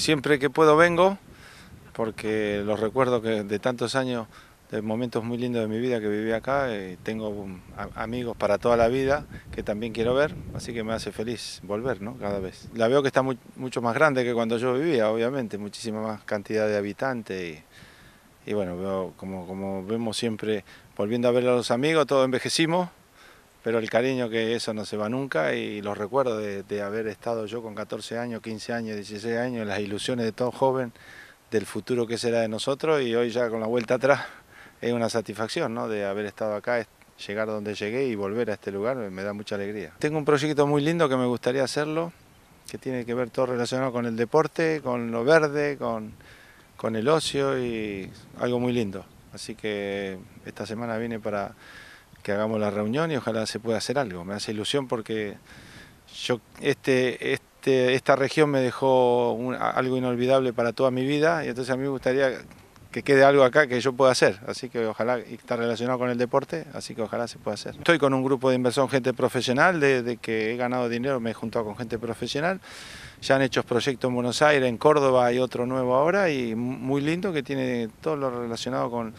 Siempre que puedo vengo, porque los recuerdo de tantos años, de momentos muy lindos de mi vida que viví acá, eh, tengo um, amigos para toda la vida que también quiero ver, así que me hace feliz volver, ¿no? Cada vez. La veo que está mucho más grande que cuando yo vivía, obviamente, muchísima más cantidad de habitantes y, bueno, como vemos siempre, volviendo a ver a los amigos, todos envejecimos, pero el cariño que eso no se va nunca y los recuerdos de, haber estado yo con 14 años, 15 años, 16 años, las ilusiones de todo joven, del futuro que será de nosotros y hoy ya con la vuelta atrás es una satisfacción ¿no? de haber estado acá, llegar donde llegué y volver a este lugar me da mucha alegría. Tengo un proyecto muy lindo que me gustaría hacerlo, que tiene que ver todo relacionado con el deporte, con lo verde, con, con el ocio y algo muy lindo. Así que esta semana viene para que hagamos la reunión y ojalá se pueda hacer algo. Me hace ilusión porque yo este, este, esta región me dejó algo inolvidable para toda mi vida y entonces a mí me gustaría que quede algo acá que yo pueda hacer, así que ojalá y está relacionado con el deporte, así que ojalá se pueda hacer. Estoy con un grupo de inversión, gente profesional, desde que he ganado dinero, me he juntado con gente profesional, ya han hecho proyectos en Buenos Aires, en Córdoba y otro nuevo ahora y muy lindo que tiene todo lo relacionado con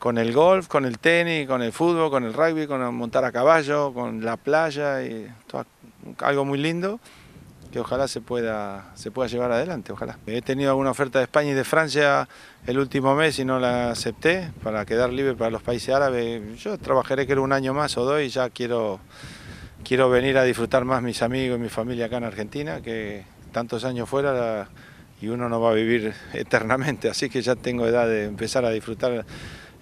con el golf, con el tenis, con el fútbol, con el rugby, con montar a caballo, con la playa, y todo, algo muy lindo que ojalá se pueda, se pueda llevar adelante, ojalá. He tenido alguna oferta de España y de Francia el último mes y no la acepté para quedar libre para los países árabes. Yo trabajaré creo un año más o dos y ya quiero, quiero venir a disfrutar más mis amigos y mi familia acá en Argentina, que tantos años fuera y uno no va a vivir eternamente, así que ya tengo edad de empezar a disfrutar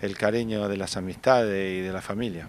el cariño de las amistades y de la familia.